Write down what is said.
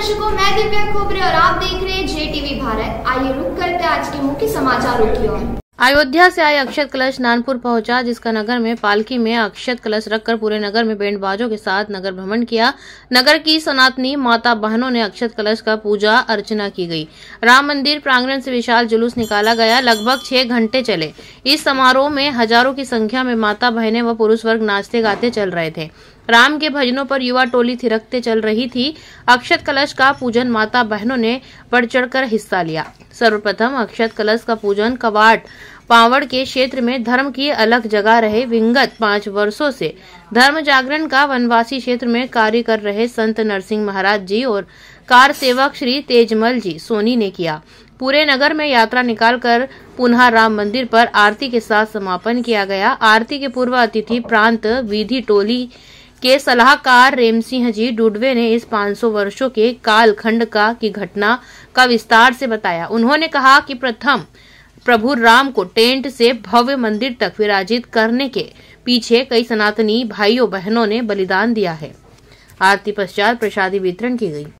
दर्शकों मैं दिव्या खोबरे और आप देख रहे हैं जे टीवी भारत आइए रुक करते आज के मुख्य समाचारों की ओर अयोध्या से आए अक्षत कलश नानपुर पहुंचा जिसका नगर में पालकी में अक्षत कलश रखकर पूरे नगर में बैंड बाजों के साथ नगर भ्रमण किया नगर की सनातनी माता बहनों ने अक्षत कलश का पूजा अर्चना की गई राम मंदिर प्रांगण से विशाल जुलूस निकाला गया लगभग छह घंटे चले इस समारोह में हजारों की संख्या में माता बहने व पुरुष वर्ग नाचते गाते चल रहे थे राम के भजनों पर युवा टोली थिरकते चल रही थी अक्षत कलश का पूजन माता बहनों ने बढ़ चढ़कर हिस्सा लिया सर्वप्रथम अक्षत कलश का पूजन कवाट पावड़ के क्षेत्र में धर्म की अलग जगह रहे विंगत पांच वर्षों से धर्म जागरण का वनवासी क्षेत्र में कार्य कर रहे संत नरसिंह महाराज जी और कार सेवक श्री तेजमल जी सोनी ने किया पूरे नगर में यात्रा निकालकर पुनः राम मंदिर पर आरती के साथ समापन किया गया आरती के पूर्व अतिथि प्रांत विधि टोली के सलाहकार रेम सिंह जी डुडवे ने इस 500 वर्षों के कालखंड का की घटना का विस्तार से बताया उन्होंने कहा कि प्रथम प्रभु राम को टेंट से भव्य मंदिर तक विराजित करने के पीछे कई सनातनी भाइयों बहनों ने बलिदान दिया है आरती पश्चात प्रसादी वितरण की गई